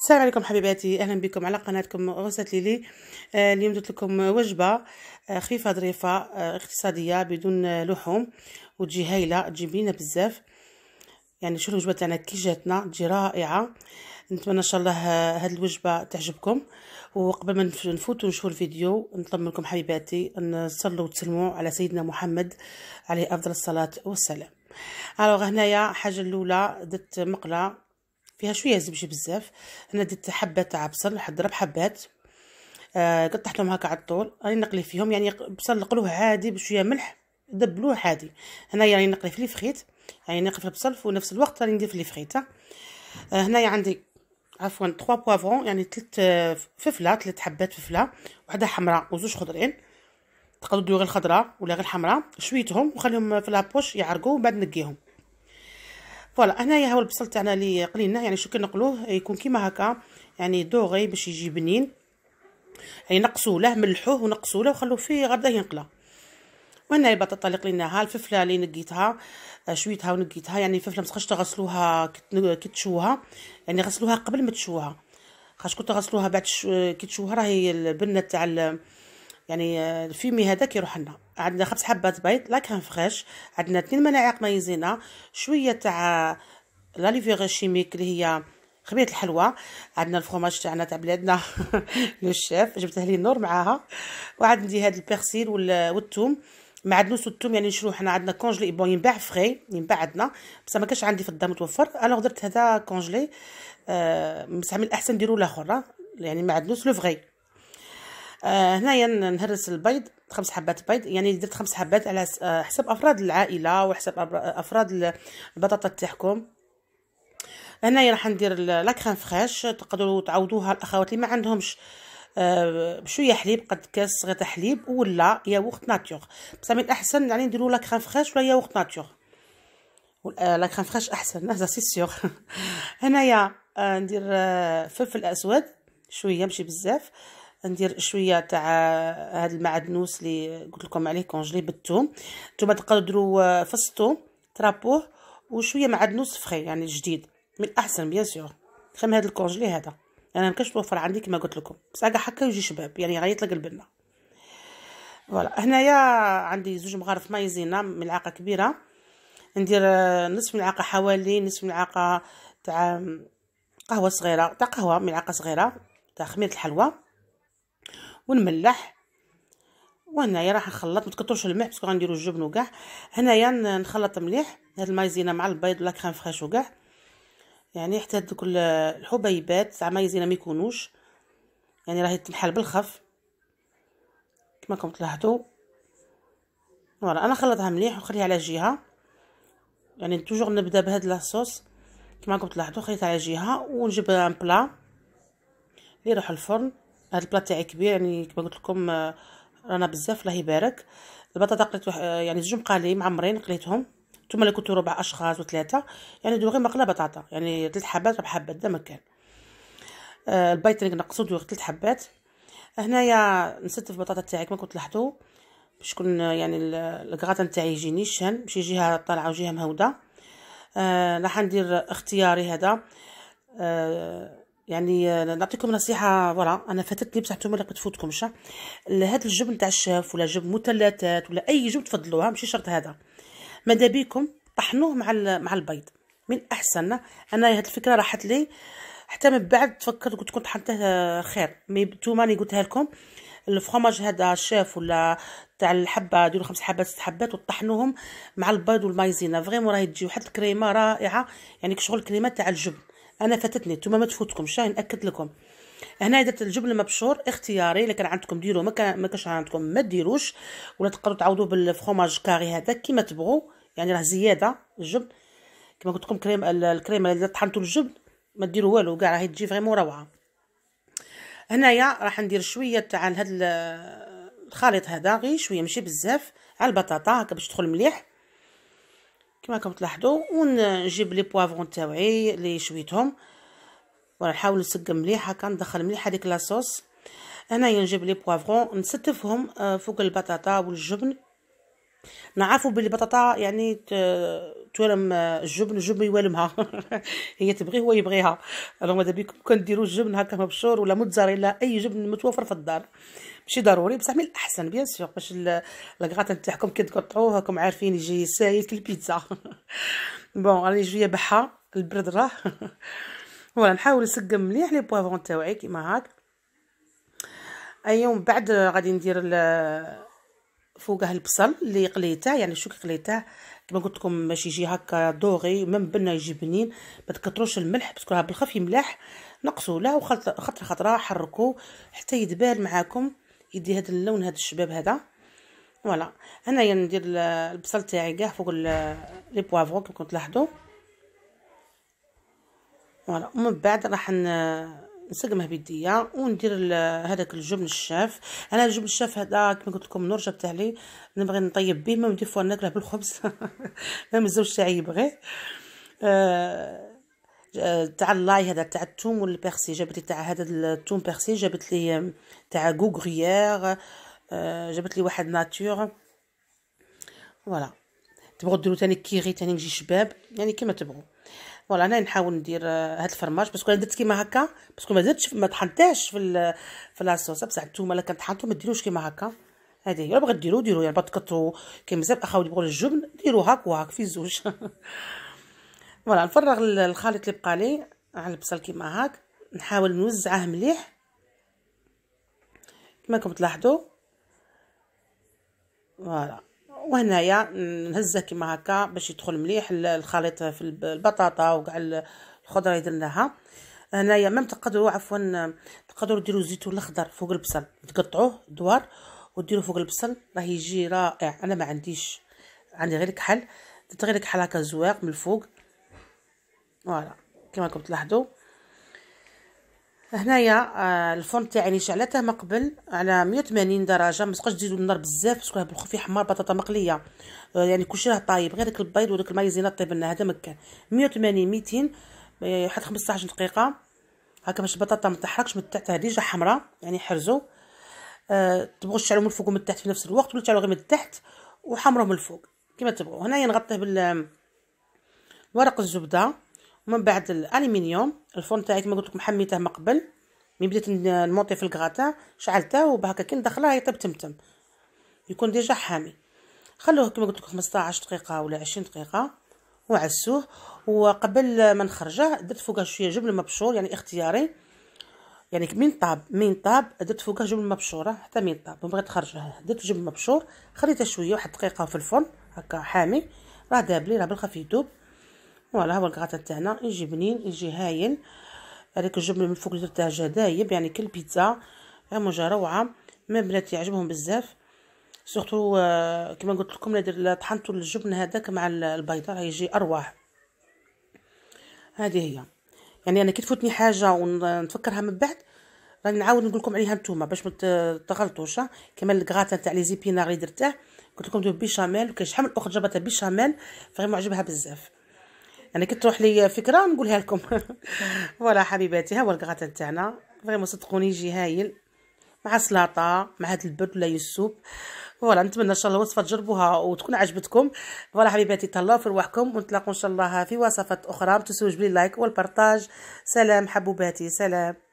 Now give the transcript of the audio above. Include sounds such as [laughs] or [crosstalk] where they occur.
السلام عليكم حبيباتي اهلا بكم على قناتكم غرسة ليلي آه، اليوم درت لكم وجبه آه، خفيفه ظريفه آه، اقتصاديه بدون لحوم وتجي هايله تجي بينا بزاف يعني شوفوا الوجبه تاعنا كي جاتنا تجي رائعه نتمنى ان شاء الله هاد الوجبه تعجبكم وقبل ما نفوتوا نشوفوا الفيديو نطمنكم حبيباتي تصلوا وتسلموا على سيدنا محمد عليه افضل الصلاه والسلام الوغ هنايا حاجه الاولى درت مقله فيها شويه زبشه بزاف انا درت حبات تاع بصل ربع حبات آه، قطعتهم هكا على الطول راني نقلي فيهم يعني بصل نقلوه عادي بشويه ملح دبلوه عادي هنايا راني نقلي في الفخيت يعني نقلي في البصل وفي نفس الوقت راني ندير في الفخيت آه هنايا عندي عفوا 3 بوافون يعني 3 ففله 3 حبات ففله وحده حمراء وزوج خضرين تقدروا ديروا غير الخضراء ولا غير الحمراء شويتهم وخليهم في لابوش يعرقوا ومن بعد نقيهم فوالا هنايا هو البصل تاعنا اللي قلينا يعني شو كنقلوه يكون كيما هكا يعني دوغي باش يجي بنين يعني نقصوله ملحوه ونقصوله وخلوه فيه غدا ينقلى وهنا البطاطا اللي قليناها الفلفله اللي نقيتها آه، شويتها ونقيتها يعني الفلفله ما تغسلوها كي تشوها يعني غسلوها قبل ما تشوها خاش كنت غسلوها بعد كي تشوها راهي البنه تاع يعني آه، الفيمي هذا كيروح لنا عندنا خمس حبات بيض لا فريش عندنا اثنين ملاعق مايزينا شويه تاع لا ليفيغ شيميك اللي هي خبيه الحلوى عندنا الفرماج تاعنا تاع بلادنا [laughs] لو شيف جبته لي النور معاها وعندي هاد البيرسيل والثوم معدنوس والثوم يعني نشرو حنا عندنا كونجلي بون ينباع فخي ينباع عندنا بصح ما كانش عندي في الدار متوفر الوغ درت هذا كونجلي آه من الاحسن ديرو لاخر يعني معدنوس لو فغي آه هنايا نهرس البيض خمس حبات بيض يعني درت خمس حبات على آه، حسب افراد العائله وحسب افراد البطاطا تاعكم هنايا راح ندير لا كريم فريش تقدروا تعوضوها الاخوات اللي ما عندهمش بشويه آه، حليب قد كاس صغير تاع حليب ولا ياغورت ناتور بصح من الاحسن يعني نديروا لا كريم فريش ولا ياغورت ناتور آه، لا كريم فريش احسن هذا سي سيغ [laughs] هنايا ندير فلفل اسود شويه ماشي بزاف ندير شويه تاع هاد المعدنوس اللي قلت لكم عليه كونجلي بالثوم نتوما تقدروا آه، فصتو ترابوه وشويه معدنوس فخي يعني جديد من الاحسن بيان سور خم هاد الكونجلي هذا انا ما كانش توفر عندي كما قلت لكم بصح كاع هكا يجي شباب يعني غيطلق البنه فوالا هنايا عندي زوج مغارف مايزينا ملعقه كبيره ندير آه، نصف ملعقه حوالي نصف ملعقه تاع قهوه صغيره تاع قهوه ملعقه صغيره تاع خميره الحلوى ونملح وهنايا راح نخلط ما تكثرش الملح باسكو غنديرو الجبن وكاع هنايا نخلط مليح هاد المايزينا مع البيض ولا كريم فريش وكاع يعني حتى دوك الحبيبات تاع مايزينا ما يكونوش يعني راهي تنحل بالخف كما راكم تلاحظوا فوالا انا خلطها مليح وخليها على جهه يعني توجور نبدا بهاد لاصوص كما راكم تلاحظوا خليتها على جهه ونجيب ان بلا اللي يروح الفرن هاد البلا تاعي كبير يعني كما قلت لكم آه، رانا بزاف الله يبارك البطاطا قليت آه، يعني زوج مقالي معمرين قليتهم ثم اللي كنتو ربع اشخاص وثلاثه يعني دوغي مقله بطاطا يعني ثلاث حبات ربع حبات ده كان آه اللي نقصو دو ثلاث حبات هنايا نستف البطاطا تاعي كما كنت لاحظتوا باش يكون آه، يعني الكغاتان تاعي يجيني شان ماشي جهه طالعه وجهه مهوده آه راح ندير اختياري هذا آه يعني آه، نعطيكم نصيحه ورا انا فاتتني بصح نتوما اللي تفوتكمش هذا الجبن تاع الشاف ولا جبن مثلثات ولا اي جبن تفضلوها ماشي شرط هذا ماذا بيكم طحنوه مع مع البيض من احسن انا هاد الفكره راحت لي حتى من بعد تفكرت قلت كنت طحنته آه، خير مي اللي قلتها لكم الفرماج هذا الشاف ولا تاع الحبه ديروا خمس حبات ست حبات وطحنوهم مع البيض والمايزينا فريمون راهي تجي واحد الكريمه رائعه يعني كشغل كريمه تاع الجبن انا فاتتني نتوما ما تفوتكمش راني ناكد لكم هنا درت الجبن المبشور اختياري الا كان عندكم ديروه ما كان ما كانش عندكم ما ديروش ولا تقدروا تعوضوا بالفرماج كاري هذا كيما تبغوا يعني راه زياده الجبن كما قلت لكم كريم الكريمه اللي طحنتوا الجبن ما ديروا والو كاع راهي تجي فريمون روعه هنايا راح ندير شويه تاع هذا الخليط هذا غير شويه ماشي بزاف على البطاطا هكا باش تدخل مليح كما راكم تلاحظوا ونجيب لي بوافون تاوعي اللي شويتهم ونحاول نسقم مليح هكا ندخل مليح هذيك لاصوص هنايا نجيب لي بوافون نستفهم آه، فوق البطاطا والجبن نعرفوا بلي البطاطا يعني آه، تولم الجبن الجبن يوالمها [laughs] هي تبغي هو يبغيها الو ماذا كون ديروا الجبن هكا مبشور ولا موتزاريلا اي جبن متوفر في الدار ماشي ضروري بصح من الاحسن بيان سيغ باش لاكغاتان تاعكم كي تقطعوه راكم عارفين يجي سايل كالبيتزا بون [laughs] راني جويه بحا البرد راه فوالا [laughs] نحاول نسقم مليح لي بوافون تاوعي كيما هاك ايوم بعد غادي ندير فوقه البصل اللي قليته يعني شو قليته كما قلت لكم باش يجي هكا دوغي من بنا يجي بنين ما تكثروش الملح باسكو راه بالخف يملح نقصوا له خطره خطره حركوا حتى يدبال معاكم يدي هذا اللون هذا الشباب هذا فوالا هنايا ندير البصل تاعي كاع فوق لي بوافرون كما تلاحظوا فوالا ومن بعد راح نسقمه بيديا وندير هذاك الجبن الشاف انا الجبن الشاف هذا كما قلت لكم نور جبته لي نبغي نطيب به ما ندير ناكله بالخبز [laughs] ما الزوج تاعي يبغيه آه تاع اللاي هذا تاع الثوم والبيرسي جابت لي تاع هذا الثوم بيرسي جابت لي تاع غوغريير آه جابت لي واحد ناتور فوالا تبغوا ديروا تاني كيري تاني يجي شباب يعني كما تبغوا فوالا انا نحاول ندير آه، هاد الفرماج باسكو انا درت كيما هكا باسكو ما درتش ما طحنتهاش في في لاصوص بصح نتوما الا كنطحنتو ما ديروش كيما هكا هادي هي بغا ديرو ديرو يعني بتكثروا كيما بزاف اخاو بغاو الجبن ديرو هاك وهاك في زوج [laughs] فوالا نفرغ الخليط اللي بقى لي على البصل كيما هاك نحاول نوزعه مليح كما راكم تلاحظوا فوالا وهنايا نهزها كيما هكا باش يدخل مليح الخليط في البطاطا وكاع الخضره اللي درناها هنايا ميم تقدروا عفوا تقدروا ديروا الزيتون الاخضر فوق البصل تقطعوه دوار وديروه فوق البصل راه يجي رائع انا ما عنديش عندي غير كحل درت غير كحل هكا زواق من الفوق فوالا كما راكم تلاحظوا هنايا آه، الفرن تاعي شعلته من قبل على 180 درجه ما تبقاش تزيدوا النار بزاف باسكو هاد الخفي حمار بطاطا مقليه آه، يعني كلشي راه طايب غير داك البيض وداك المايزينا طيب لنا هذا مكان 180 200 حتى 15 دقيقه هكا باش البطاطا ما تحرقش من التحت ديجا حمراء يعني حرزوا أه تبغوا تشعلوا من الفوق ومن التحت في نفس الوقت ولا تشعلوا غير من التحت وحمروا من الفوق كما تبغوا هنايا نغطيه بال ورق الزبده من بعد الالومنيوم الفرن تاعي كما قلت لكم حميته من قبل من بديت نموطي في الكغاتان شعلته وبهكا كي ندخله يطيب تمتم يكون ديجا حامي خلوه كما قلت لكم 15 دقيقه ولا 20 دقيقه وعسوه وقبل ما نخرجه درت فوقه شويه جبن مبشور يعني اختياري يعني من طاب من طاب درت فوقه جبن مبشوره حتى من طاب بغيت نخرجه درت جبن مبشور خليته شويه واحد دقيقه في الفرن هكا حامي راه دابلي راه بالخف يذوب فوالا هو الكغاطا تاعنا يجي بنين يجي هاين هذاك الجبن من الفوق درتها جدايب يعني كالبيتزا فريمون جا روعه ما بنات يعجبهم بزاف سورتو آه، كما قلت لكم ندير طحنتو الجبن هذاك مع البيضة راه يجي ارواح هذه هي يعني انا كي تفوتني حاجه ونفكرها من بعد راني نعاود نقول لكم عليها نتوما باش ما تغلطوش كما الكغاتا تاع لي زيبينار اللي درته قلت لكم دو بيشاميل وكاين شحال من الاخت جابتها بيشاميل فريمون عجبها بزاف انا كتروح لي فكره نقولها لكم [laughs] فوالا حبيباتي ها هو الكغاتا تاعنا فريمون صدقوني يجي هايل مع سلاطه مع هاد البرد ولا يسوب فوالا نتمنى ان شاء الله الوصفه تجربوها وتكون عجبتكم فوالا حبيباتي تهلاو في رواحكم ونتلاقوا ان شاء الله في وصفات اخرى ما تنسوش بلي لايك والبارطاج سلام حبوباتي سلام